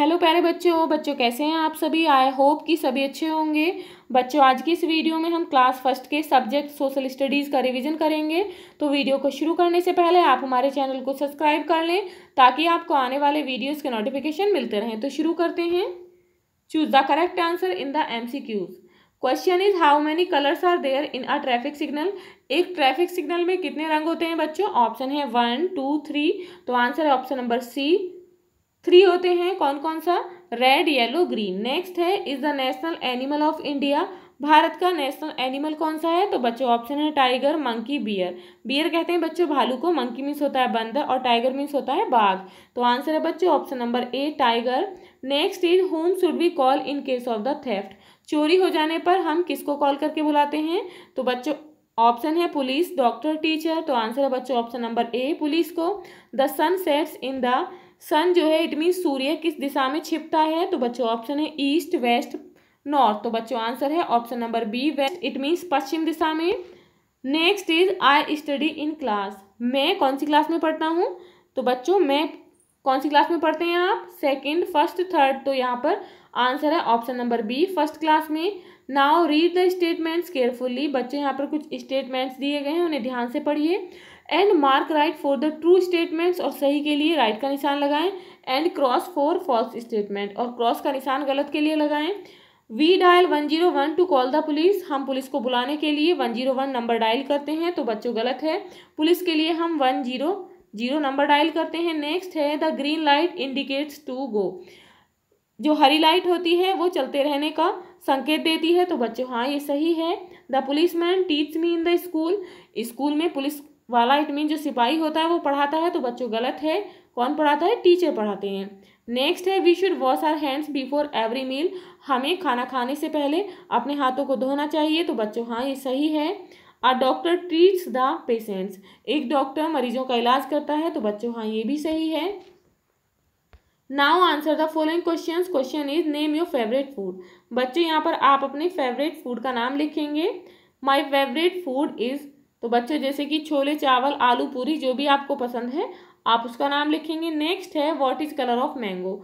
hello प्यारे बच्चों बच्चों कैसे हैं आप सभी आई होप कि सभी अच्छे होंगे बच्चों आज की इस वीडियो में हम क्लास फर्स्ट के सब्जेक्ट सोशल स्टडीज़ का रिवीजन करेंगे तो वीडियो को शुरू करने से पहले आप हमारे चैनल को सब्सक्राइब कर लें ताकि आपको आने वाले वीडियोज़ के नोटिफिकेशन मिलते रहें तो शुरू करते हैं choose the correct answer in the M question is how many colours are there in a traffic signal एक ट्रैफिक सिग्नल में कितने रंग होते हैं बच्चों ऑप्शन है वन टू थ्री तो आंसर है ऑप्शन नंबर सी थ्री होते हैं कौन कौन सा रेड येलो ग्रीन नेक्स्ट है is the national animal of India भारत का नेशनल एनिमल कौन सा है तो बच्चों ऑप्शन है टाइगर मंकी बियर बियर कहते हैं बच्चों भालू को मंकी मीन्स होता है बंदर और टाइगर मीन्स होता है बाघ तो आंसर है बच्चों option number A tiger next is whom should be call in case of the theft चोरी हो जाने पर हम किसको कॉल करके बुलाते हैं तो बच्चों ऑप्शन है पुलिस डॉक्टर टीचर तो आंसर है बच्चों ऑप्शन नंबर ए पुलिस को the sun sets in the sun जो है इट मीन सूर्य किस दिशा में छिपता है तो बच्चों ऑप्शन है ईस्ट वेस्ट नॉर्थ तो बच्चों आंसर है option number B west it means पश्चिम दिशा में next is I study in class मैं कौन सी क्लास में पढ़ता हूँ तो बच्चों मैं कौन सी क्लास में पढ़ते हैं आप सेकंड फर्स्ट थर्ड तो यहाँ पर आंसर है option number B first class में now read the statements carefully बच्चे यहाँ पर कुछ स्टेटमेंट्स दिए गए हैं उन्हें ध्यान से पढ़िए and mark right for the true statements और सही के लिए राइट का निशान लगाएं and cross for false statement और क्रॉस का निशान गलत के लिए लगाएं we dial one zero one to call the police हम पुलिस को बुलाने के लिए one zero one number dial करते हैं तो बच्चों गलत है पुलिस के लिए हम one zero zero number dial करते हैं नेक्स्ट है the green light indicates to go जो हरी लाइट होती है वो चलते रहने का संकेत देती है तो बच्चों हाँ ये सही है the policeman teach me in the school school में पुलिस वाला इट मीन जो सिपाही होता है वो पढ़ाता है तो बच्चों गलत है कौन पढ़ाता है टीचर पढ़ाते हैं नेक्स्ट है we should wash our hands before every meal हमें खाना खाने से पहले अपने हाथों को धोना चाहिए तो बच्चों हाँ ये सही है a doctor treats the patients एक डॉक्टर मरीजों का इलाज करता है तो बच्चों हाँ ये भी सही है now answer the following question question is name your favourite food बच्चों यहाँ पर आप अपने फेवरेट फूड का नाम लिखेंगे माई फेवरेट फूड इज़ तो बच्चों जैसे कि छोले चावल आलू पूरी जो भी आपको पसंद है आप उसका नाम लिखेंगे नेक्स्ट है what is colour of mango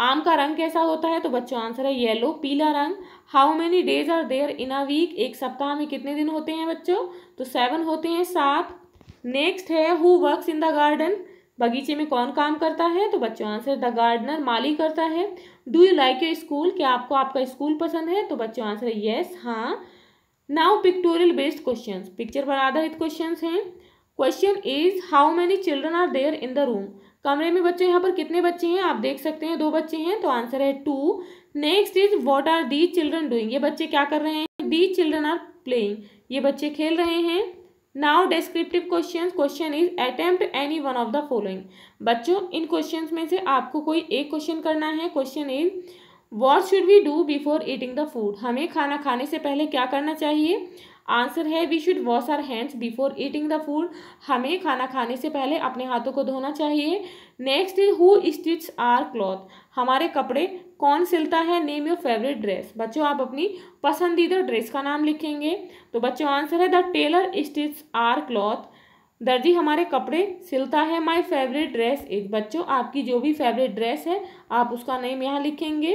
आम का रंग कैसा होता है तो बच्चों आंसर है येलो पीला रंग how many days are there in a week एक सप्ताह में कितने दिन होते हैं बच्चों तो सेवन होते हैं सात नेक्स्ट है who works in the garden बगीचे में कौन काम करता है तो बच्चों आंसर द गार्डनर माली करता है do you like your school क्या आपको आपका स्कूल पसंद है तो बच्चों आंसर है येस हाँ now pictorial based question picture पर आधारित क्वेश्चन हैं question is how many children are there in the room कमरे में बच्चे यहाँ पर कितने बच्चे हैं आप देख सकते हैं दो बच्चे हैं तो आंसर है two next is what are the children doing ये बच्चे क्या कर रहे हैं दी चिल्ड्रन आर प्लेइंग ये बच्चे खेल रहे हैं now descriptive question question is attempt any one of the following बच्चों इन क्वेश्चन में से आपको कोई एक क्वेश्चन करना है question is what should we do before eating the food हमें खाना खाने से पहले क्या करना चाहिए आंसर है we should wash our hands before eating the food हमें खाना खाने से पहले अपने हाथों को धोना चाहिए next is who stitch our cloth हमारे कपड़े कौन सिलता है नेम योर फेवरेट ड्रेस बच्चों आप अपनी पसंदीदा ड्रेस का नाम लिखेंगे तो बच्चों आंसर है the tailor stitch our cloth दर्जी हमारे कपड़े सिलता है माई फेवरेट ड्रेस इज बच्चों आपकी जो भी फेवरेट ड्रेस है आप उसका नेम यहाँ लिखेंगे